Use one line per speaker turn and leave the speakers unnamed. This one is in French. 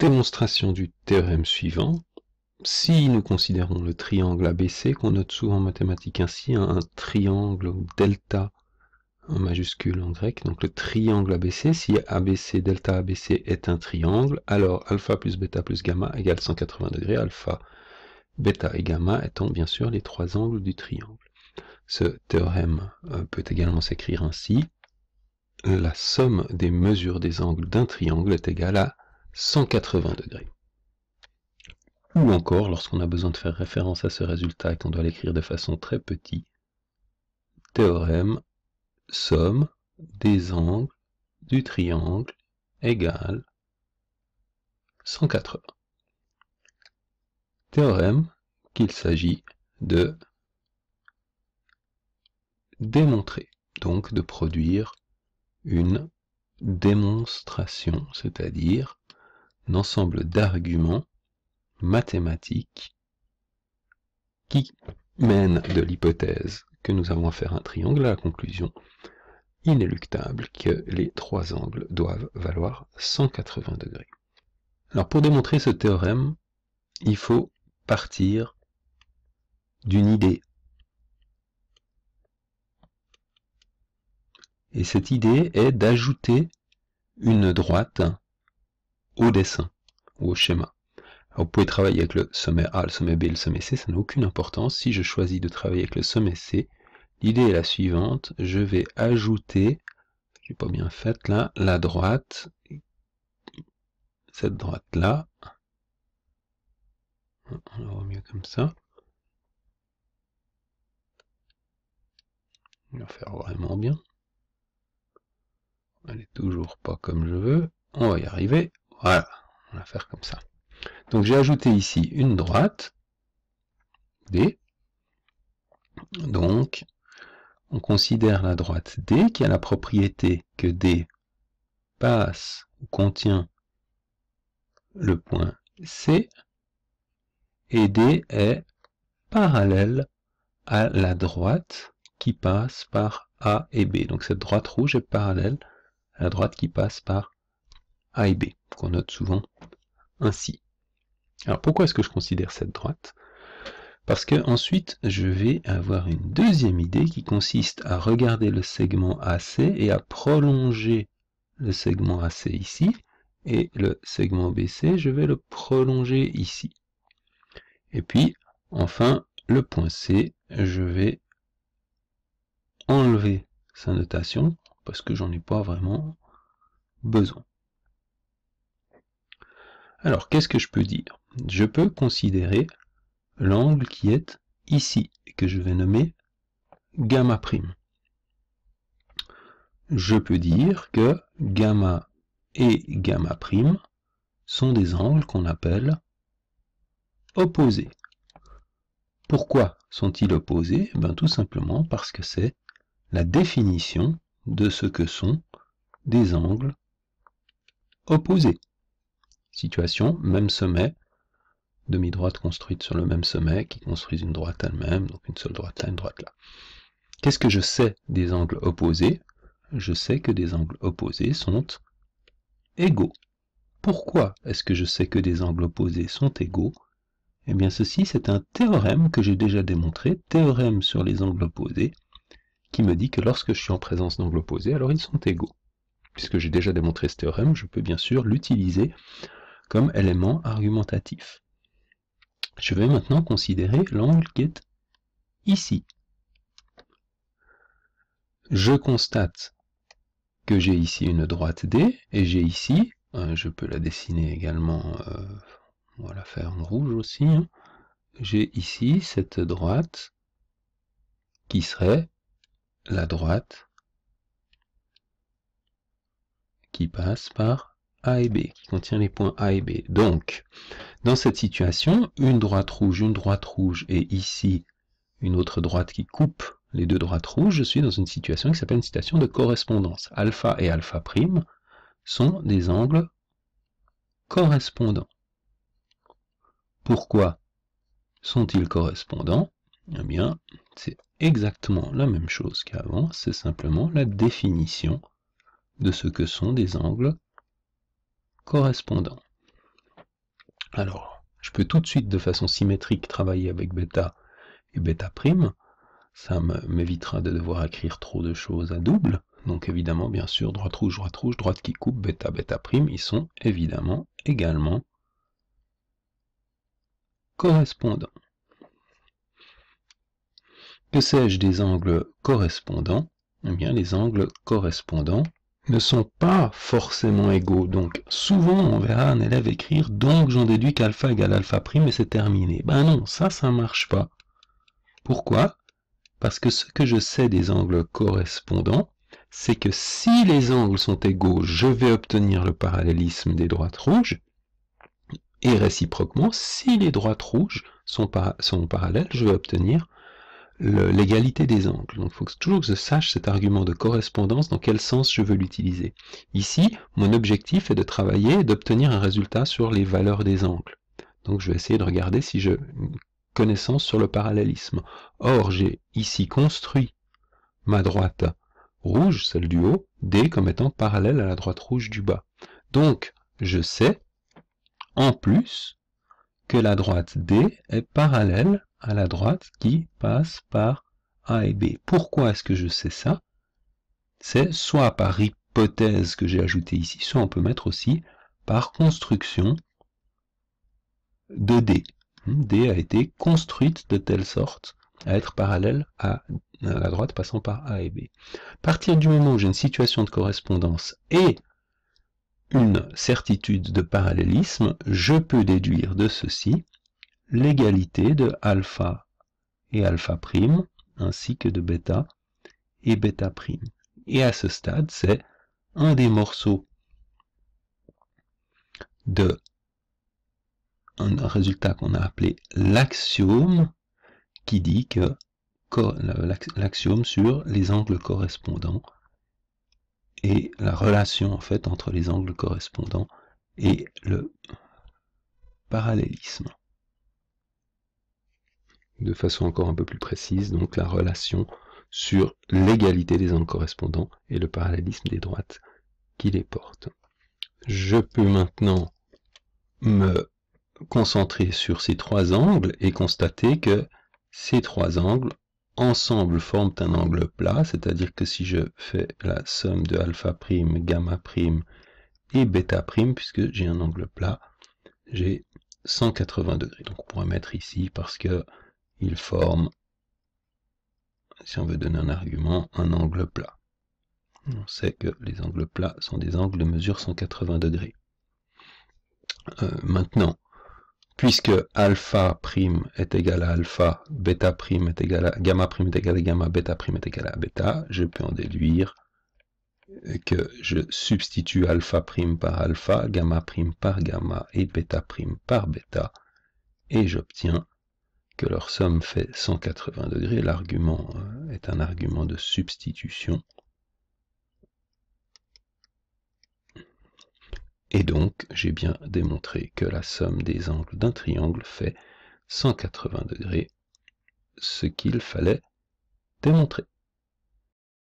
Démonstration du théorème suivant. Si nous considérons le triangle ABC, qu'on note souvent en mathématiques ainsi, hein, un triangle delta en majuscule en grec, donc le triangle ABC, si ABC, delta ABC est un triangle, alors alpha plus bêta plus gamma égale 180 degrés, alpha, bêta et gamma étant bien sûr les trois angles du triangle. Ce théorème euh, peut également s'écrire ainsi, la somme des mesures des angles d'un triangle est égale à 180 degrés. Ou encore, lorsqu'on a besoin de faire référence à ce résultat et qu'on doit l'écrire de façon très petite, théorème somme des angles du triangle égale 180. Théorème qu'il s'agit de démontrer, donc de produire une démonstration, c'est-à-dire ensemble d'arguments mathématiques qui mènent de l'hypothèse que nous avons à faire un triangle à la conclusion inéluctable que les trois angles doivent valoir 180 degrés. Alors pour démontrer ce théorème, il faut partir d'une idée. Et cette idée est d'ajouter une droite au dessin ou au schéma. vous pouvez travailler avec le sommet A, le sommet B, le sommet C, ça n'a aucune importance. Si je choisis de travailler avec le sommet C, l'idée est la suivante, je vais ajouter, j'ai pas bien fait là, la droite, cette droite là, on voit mieux comme ça, on va faire vraiment bien, elle est toujours pas comme je veux, on va y arriver, voilà, on va faire comme ça. Donc j'ai ajouté ici une droite, D. Donc, on considère la droite D qui a la propriété que D passe ou contient le point C et D est parallèle à la droite qui passe par A et B. Donc cette droite rouge est parallèle à la droite qui passe par a et B, qu'on note souvent ainsi. Alors pourquoi est-ce que je considère cette droite Parce que ensuite je vais avoir une deuxième idée qui consiste à regarder le segment AC et à prolonger le segment AC ici, et le segment BC, je vais le prolonger ici. Et puis, enfin, le point C, je vais enlever sa notation, parce que j'en ai pas vraiment besoin. Alors, qu'est-ce que je peux dire Je peux considérer l'angle qui est ici, que je vais nommer gamma prime. Je peux dire que gamma et gamma prime sont des angles qu'on appelle opposés. Pourquoi sont-ils opposés eh ben, Tout simplement parce que c'est la définition de ce que sont des angles opposés situation, même sommet, demi-droite construite sur le même sommet, qui construisent une droite elle-même, donc une seule droite là, une droite là. Qu'est-ce que je sais des angles opposés Je sais que des angles opposés sont égaux. Pourquoi est-ce que je sais que des angles opposés sont égaux Eh bien ceci, c'est un théorème que j'ai déjà démontré, théorème sur les angles opposés, qui me dit que lorsque je suis en présence d'angles opposés, alors ils sont égaux. Puisque j'ai déjà démontré ce théorème, je peux bien sûr l'utiliser comme élément argumentatif. Je vais maintenant considérer l'angle qui est ici. Je constate que j'ai ici une droite D et j'ai ici, euh, je peux la dessiner également, voilà, euh, on la faire en rouge aussi, hein. j'ai ici cette droite qui serait la droite qui passe par a et B, qui contient les points A et B. Donc, dans cette situation, une droite rouge, une droite rouge, et ici, une autre droite qui coupe les deux droites rouges, je suis dans une situation qui s'appelle une situation de correspondance. Alpha et alpha prime sont des angles correspondants. Pourquoi sont-ils correspondants Eh bien, c'est exactement la même chose qu'avant, c'est simplement la définition de ce que sont des angles correspondants. Alors, je peux tout de suite de façon symétrique travailler avec bêta et bêta prime. Ça m'évitera de devoir écrire trop de choses à double. Donc évidemment, bien sûr, droite rouge, droite rouge, droite qui coupe, bêta, bêta prime, ils sont évidemment également correspondants. Que sais-je des angles correspondants Eh bien, les angles correspondants ne sont pas forcément égaux. Donc souvent on verra un élève écrire donc j'en déduis qu'alpha égale alpha prime et c'est terminé. Ben non, ça ça ne marche pas. Pourquoi Parce que ce que je sais des angles correspondants, c'est que si les angles sont égaux, je vais obtenir le parallélisme des droites rouges, et réciproquement, si les droites rouges sont parallèles, je vais obtenir l'égalité des angles. Donc il faut toujours que je sache cet argument de correspondance, dans quel sens je veux l'utiliser. Ici, mon objectif est de travailler et d'obtenir un résultat sur les valeurs des angles. Donc je vais essayer de regarder si j'ai une connaissance sur le parallélisme. Or, j'ai ici construit ma droite rouge, celle du haut, D comme étant parallèle à la droite rouge du bas. Donc, je sais, en plus, que la droite D est parallèle à la droite qui passe par A et B. Pourquoi est-ce que je sais ça C'est soit par hypothèse que j'ai ajoutée ici, soit on peut mettre aussi par construction de D. Hmm, D a été construite de telle sorte à être parallèle à, la droite passant par A et B. À partir du moment où j'ai une situation de correspondance et une certitude de parallélisme, je peux déduire de ceci l'égalité de alpha et alpha prime ainsi que de bêta et bêta prime et à ce stade c'est un des morceaux de un résultat qu'on a appelé l'axiome qui dit que l'axiome sur les angles correspondants et la relation en fait entre les angles correspondants et le parallélisme de façon encore un peu plus précise, donc la relation sur l'égalité des angles correspondants et le parallélisme des droites qui les portent. Je peux maintenant me concentrer sur ces trois angles et constater que ces trois angles ensemble forment un angle plat, c'est-à-dire que si je fais la somme de alpha prime, gamma prime et bêta prime, puisque j'ai un angle plat, j'ai 180 degrés. Donc on pourrait mettre ici parce que il forme, si on veut donner un argument, un angle plat. On sait que les angles plats sont des angles de mesure 180 degrés. Euh, maintenant, puisque alpha prime est égal à alpha, bêta prime est égal à gamma prime est égal à gamma, bêta prime est égal à bêta, je peux en déduire que je substitue alpha prime par alpha, gamma prime par gamma et bêta prime par bêta, et j'obtiens que leur somme fait 180 degrés, l'argument euh, est un argument de substitution. Et donc, j'ai bien démontré que la somme des angles d'un triangle fait 180 degrés, ce qu'il fallait démontrer.